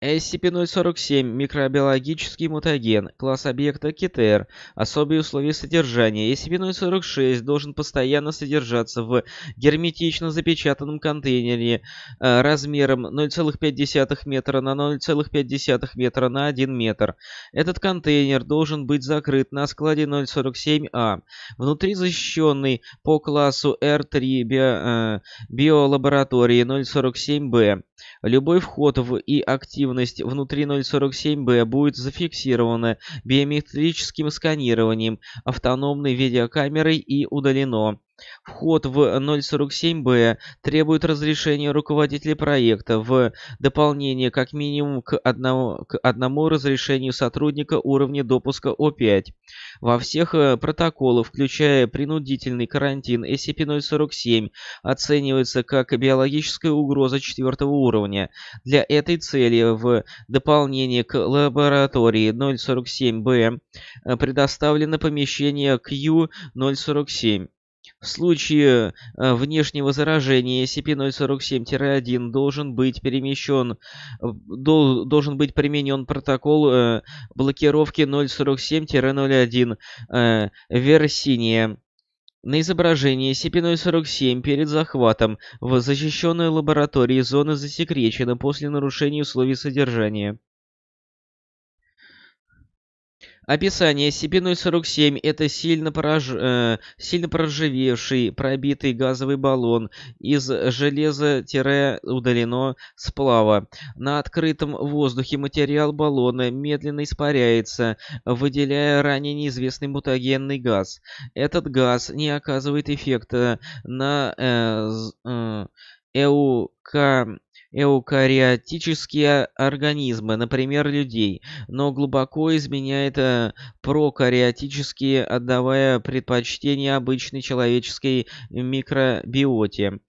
SCP-047 – микробиологический мутаген, класс объекта КТР, особые условия содержания. SCP-046 должен постоянно содержаться в герметично запечатанном контейнере э, размером 0,5 метра на 0,5 метра на 1 метр. Этот контейнер должен быть закрыт на складе 047А, внутри защищенный по классу R3 био, э, биолаборатории 047Б. Любой вход в и активность внутри 047 б будет зафиксировано биометрическим сканированием, автономной видеокамерой и удалено. Вход в 047-Б требует разрешения руководителя проекта в дополнение как минимум к одному, к одному разрешению сотрудника уровня допуска О5. Во всех э, протоколах, включая принудительный карантин, SCP-047 оценивается как биологическая угроза четвертого уровня. Для этой цели в дополнение к лаборатории 047-Б э, предоставлено помещение Q-047. В случае э, внешнего заражения SCP-047-1 должен быть перемещен, должен быть применен протокол э, блокировки 047-01 э, Версиния. На изображении SCP-047 перед захватом в защищенной лаборатории зоны засекречена после нарушения условий содержания. Описание. Сипиной-47 – это сильно, порож... э, сильно проржавевший, пробитый газовый баллон из железа-удалено сплава. На открытом воздухе материал баллона медленно испаряется, выделяя ранее неизвестный мутагенный газ. Этот газ не оказывает эффекта на э, э, эука эукариотические организмы, например, людей, но глубоко изменяет э, прокариотические, отдавая предпочтение обычной человеческой микробиоте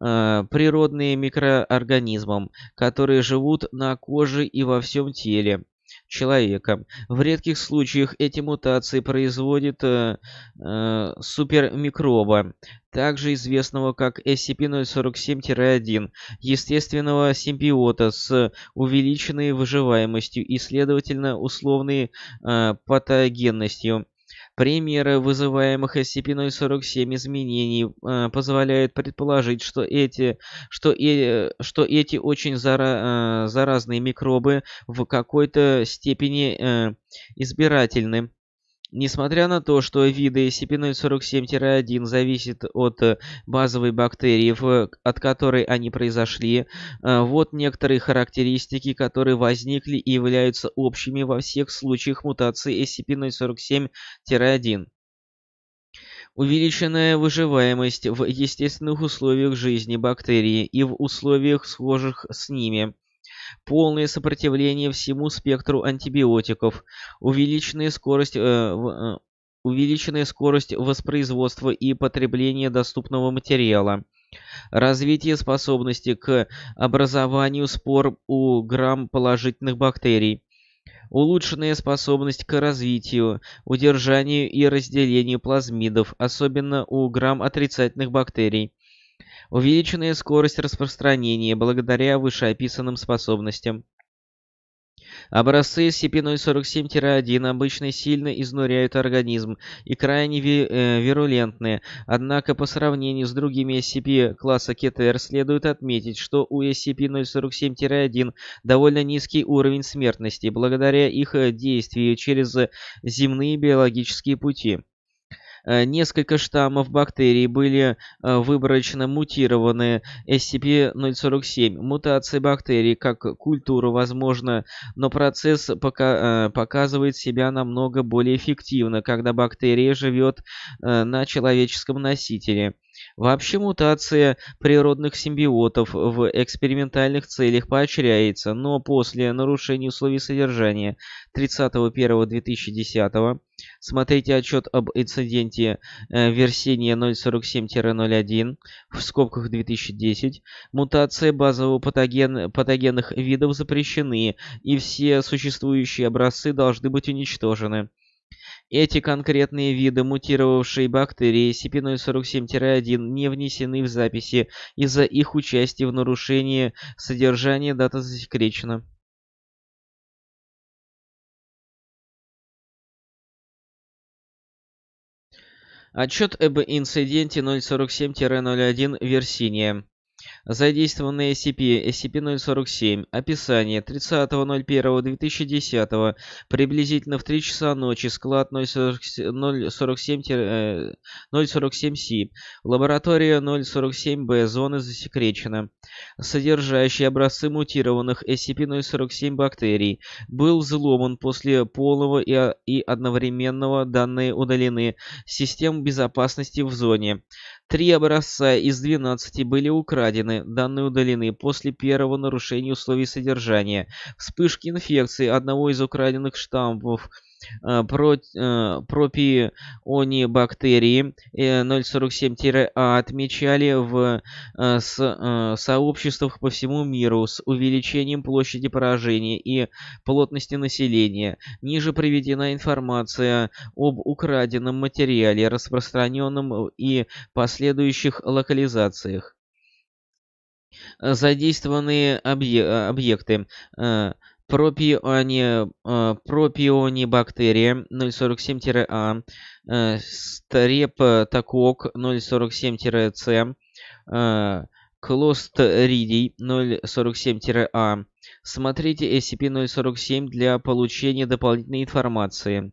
э, природные микроорганизмам, которые живут на коже и во всем теле человека. В редких случаях эти мутации производит э, э, супермикроба, также известного как SCP-047-1, естественного симбиота с увеличенной выживаемостью и, следовательно, условной э, патогенностью. Примеры вызываемых SCP-047 изменений э, позволяют предположить, что эти, что и, э, что эти очень зара, э, заразные микробы в какой-то степени э, избирательны Несмотря на то, что виды SCP-047-1 зависят от э, базовой бактерии, э, от которой они произошли, э, вот некоторые характеристики, которые возникли и являются общими во всех случаях мутации SCP-047-1. Увеличенная выживаемость в естественных условиях жизни бактерии и в условиях, схожих с ними – полное сопротивление всему спектру антибиотиков, увеличенная скорость, э, э, увеличенная скорость воспроизводства и потребления доступного материала, развитие способности к образованию спор у грамм положительных бактерий, улучшенная способность к развитию, удержанию и разделению плазмидов, особенно у грамм отрицательных бактерий, увеличенная скорость распространения благодаря вышеописанным способностям. Образцы scp степеной 47-1 обычно сильно изнуряют организм и крайне ви э, вирулентны, однако по сравнению с другими SCP класса КТР следует отметить, что у SCP-047-1 довольно низкий уровень смертности благодаря их э, действию через э, земные биологические пути. Э, несколько штаммов бактерий были э, выборочно мутированы SCP-047. Мутации бактерий как культура возможно, но процесс пока, э, показывает себя намного более эффективно, когда бактерия живет на человеческом носителе. Вообще мутация природных симбиотов в экспериментальных целях поощряется, но после нарушения условий содержания 30.01.2010 смотрите отчет об инциденте э, версения 047-01 в скобках 2010, Мутация базового патоген, патогенных видов запрещены и все существующие образцы должны быть уничтожены. Эти конкретные виды мутировавшей бактерии CP047-1 не внесены в записи из-за их участия в нарушении содержания дата засекречена. Отчет об инциденте 047-01 Версиния. Задействованные SCP, SCP-047, описание 30.01.2010, приблизительно в 3 часа ночи, склад 047-047C, 047 э, лаборатория 047-B, зоны засекречена, содержащий образцы мутированных SCP-047 бактерий, был взломан после полного и, и одновременного данные удалены, систем безопасности в зоне. Три образца из 12 были украдены, данные удалены после первого нарушения условий содержания. Вспышки инфекции одного из украденных штампов – Э, э, пропионибактерии 047-А э, отмечали в сообществах по всему миру с увеличением площади поражения и плотности населения. Ниже приведена информация об украденном материале, распространенном и последующих локализациях задействованные объекты пропионе, бактерия 047-А, стрептокок 047-С, клостридий 047-А. Смотрите SCP-047 для получения дополнительной информации.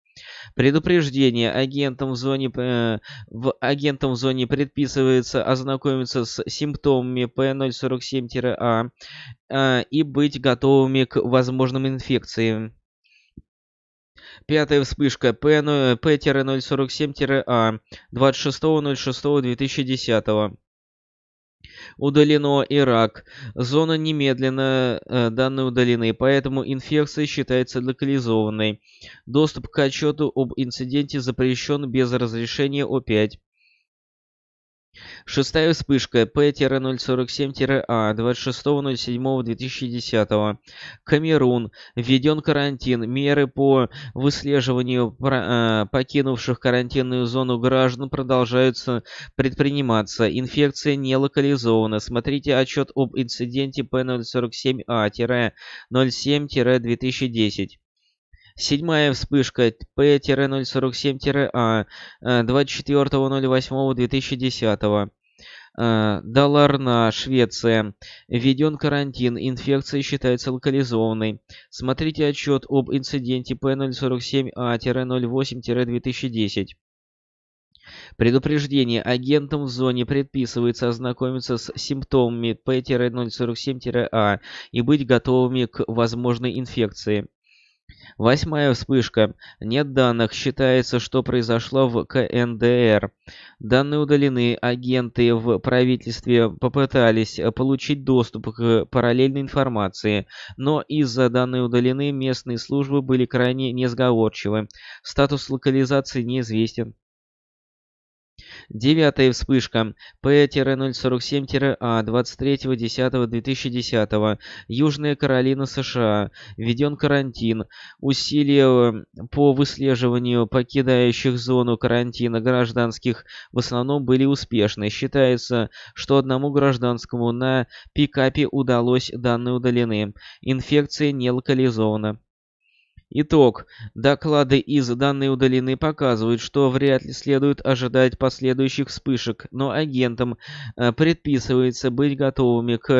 Предупреждение. Агентам в зоне, э, в, агентам в зоне предписывается ознакомиться с симптомами P047-A а, э, и быть готовыми к возможным инфекциям. Пятая вспышка P047-A 26.06.2010. Э, удалено, Ирак. Зона немедленно э, данные удалены, поэтому инфекция считается локализованной. Доступ к отчету об инциденте запрещен без разрешения О5. Шестая вспышка p 047 a 26.07.2010. Камерун. Введен карантин. Меры по выслеживанию э, покинувших карантинную зону граждан продолжаются предприниматься. Инфекция не локализована. Смотрите отчет об инциденте p 047 a 07 2010 Седьмая вспышка P-047-A 24.08.2010. Даларна, Швеция. Введен карантин. Инфекция считается локализованной. Смотрите отчет об инциденте P047A-08-2010. Предупреждение. Агентам в зоне предписывается ознакомиться с симптомами P-047-A и быть готовыми к возможной инфекции. Восьмая вспышка. Нет данных. Считается, что произошло в КНДР. Данные удалены. Агенты в правительстве попытались получить доступ к параллельной информации, но из-за данных удалены местные службы были крайне несговорчивы. Статус локализации неизвестен. Девятая вспышка P-047-A 23.10.2010. А Южная Каролина, США. Введен карантин. Усилия по выслеживанию покидающих зону карантина гражданских в основном были успешны. Считается, что одному гражданскому на пикапе удалось данные удалены. Инфекция не локализована. Итог. Доклады из данной удалины показывают, что вряд ли следует ожидать последующих вспышек, но агентам э, предписывается быть готовыми к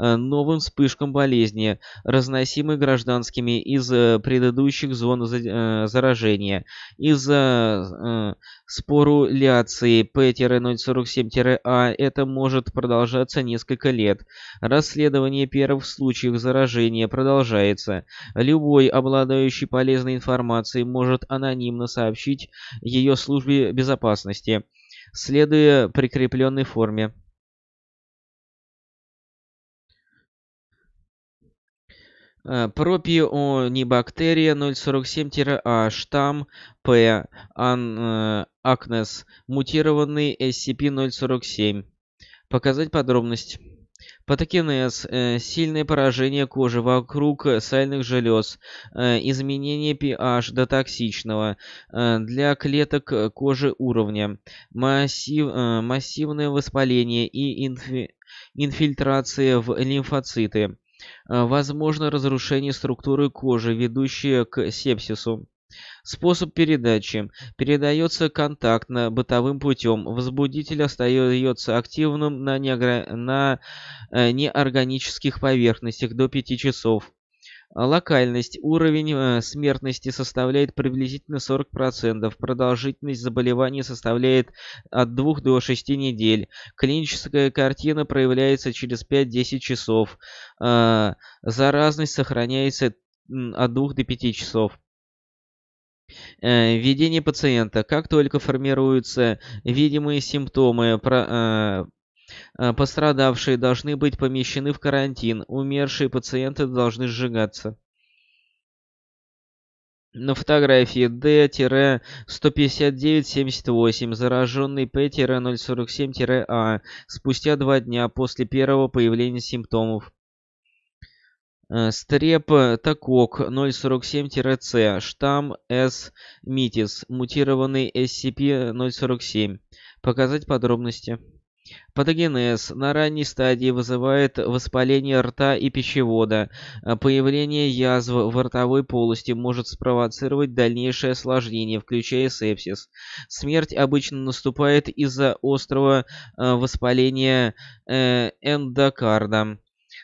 э, новым вспышкам болезни, разносимой гражданскими из э, предыдущих зон заражения, из споруляции P-047-A. А это может продолжаться несколько лет. Расследование первых случаев заражения продолжается. Любой обладающий обладающий полезной информации может анонимно сообщить ее службе безопасности, следуя прикрепленной форме. Э, Пропионибактерия 047-А, штамм П, ан, э, Акнес, мутированный SCP-047. Показать подробность патогенез, э, сильное поражение кожи вокруг сальных желез, э, изменение pH до токсичного э, для клеток кожи уровня, массив, массивное воспаление и инфи, инфильтрация в лимфоциты. Возможно разрушение структуры кожи, ведущее к сепсису. Способ передачи. Передается контактно бытовым путем. Возбудитель остается активным на, неогра... на э, неорганических поверхностях до 5 часов. Локальность. Уровень э, смертности составляет приблизительно 40%. Продолжительность заболевания составляет от 2 до 6 недель. Клиническая картина проявляется через 5-10 часов. Э, заразность сохраняется от 2 до 5 часов. Э, Ведение пациента. Как только формируются видимые симптомы, э, э, пострадавшие должны быть помещены в карантин, умершие пациенты должны сжигаться. На фотографии D-15978, зараженный P-047-A, спустя два дня после первого появления симптомов. Э, стреп э, такок 047-C, штамм S. митис, мутированный SCP-047. Показать подробности. Патогенез на ранней стадии вызывает воспаление рта и пищевода. Э, появление язв в ротовой полости может спровоцировать дальнейшее осложнение, включая сепсис. Смерть обычно наступает из-за острого воспаления эндокарда.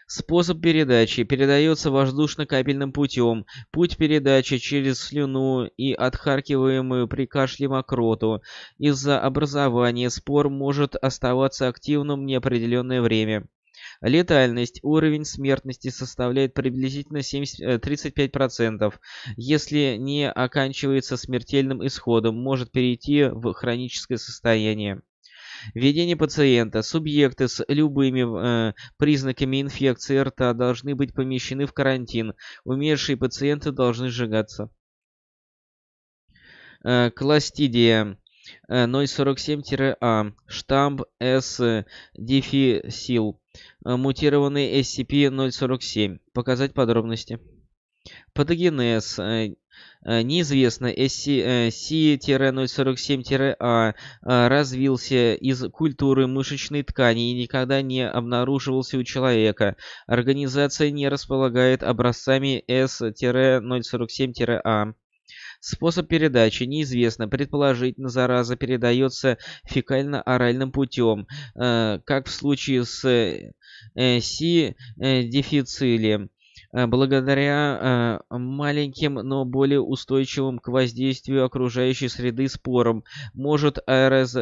Способ передачи передается воздушно-капельным путем. Путь передачи через слюну и отхаркиваемую при кашле мокроту. Из-за образования спор может оставаться активным неопределенное время. Летальность. Уровень смертности составляет приблизительно 70, 35%. Э, Если не оканчивается смертельным исходом, может перейти в хроническое состояние. Введение пациента субъекты с любыми э, признаками инфекции рта должны быть помещены в карантин. Умершие пациенты должны сжигаться. Э, кластидия 047-А, э, штамп С э, дефисил, э, мутированный SCP-047. Показать подробности. Патогенез Э, неизвестно, SC-047-A э, э, развился из культуры мышечной ткани и никогда не обнаруживался у человека. Организация не располагает образцами S-047-A. Способ передачи неизвестно. Предположительно, зараза передается фекально-оральным путем, как в случае с Си дефицилием. Э, благодаря э, маленьким, но более устойчивым к воздействию окружающей среды спорам может аэроз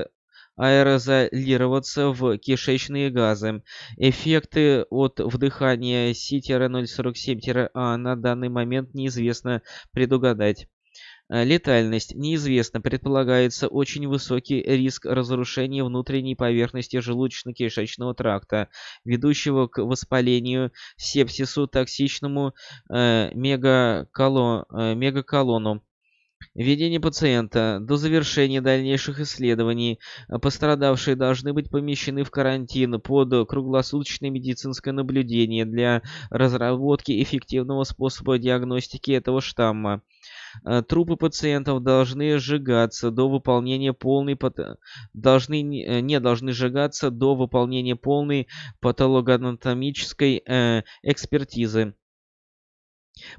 аэрозолироваться в кишечные газы. Эффекты от вдыхания Си-047-А на данный момент неизвестно предугадать. Э, летальность неизвестна, предполагается очень высокий риск разрушения внутренней поверхности желудочно-кишечного тракта, ведущего к воспалению, сепсису, токсичному э, мегаколо, э, мегаколону. Введение пациента. До завершения дальнейших исследований э, пострадавшие должны быть помещены в карантин под круглосуточное медицинское наблюдение для разработки эффективного способа диагностики этого штамма. Э, трупы пациентов должны сжигаться до выполнения полной должны э, не должны сжигаться до выполнения полной патологоанатомической э, экспертизы.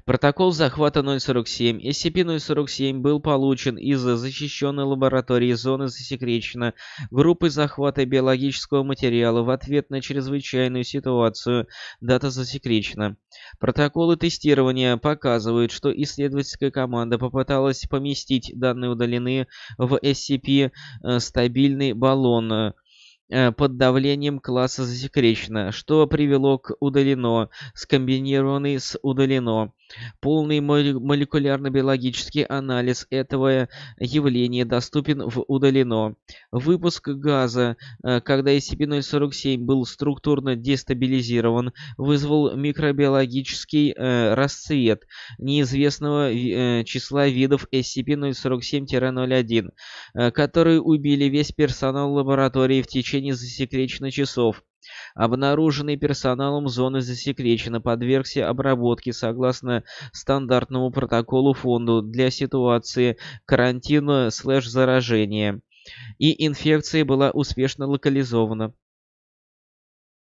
Протокол захвата 047 SCP-047 был получен из защищенной лаборатории зоны засекречено группой захвата биологического материала в ответ на чрезвычайную ситуацию дата засекречена. Протоколы тестирования показывают, что исследовательская команда попыталась поместить данные удаленные в SCP э, стабильный баллон э, – Э, под давлением класса засекречено, что привело к удалено, скомбинированный с удалено Полный молекулярно-биологический анализ этого э, явления доступен в удалено. Выпуск газа, э, когда SCP-047 был структурно дестабилизирован, вызвал микробиологический э, расцвет неизвестного числа видов SCP-047-01, которые убили весь персонал лаборатории в течение засекреченных часов. Обнаруженный персоналом зоны засекречено подвергся обработке согласно стандартному протоколу фонду для ситуации карантина слэш заражения. И инфекция была успешно локализована.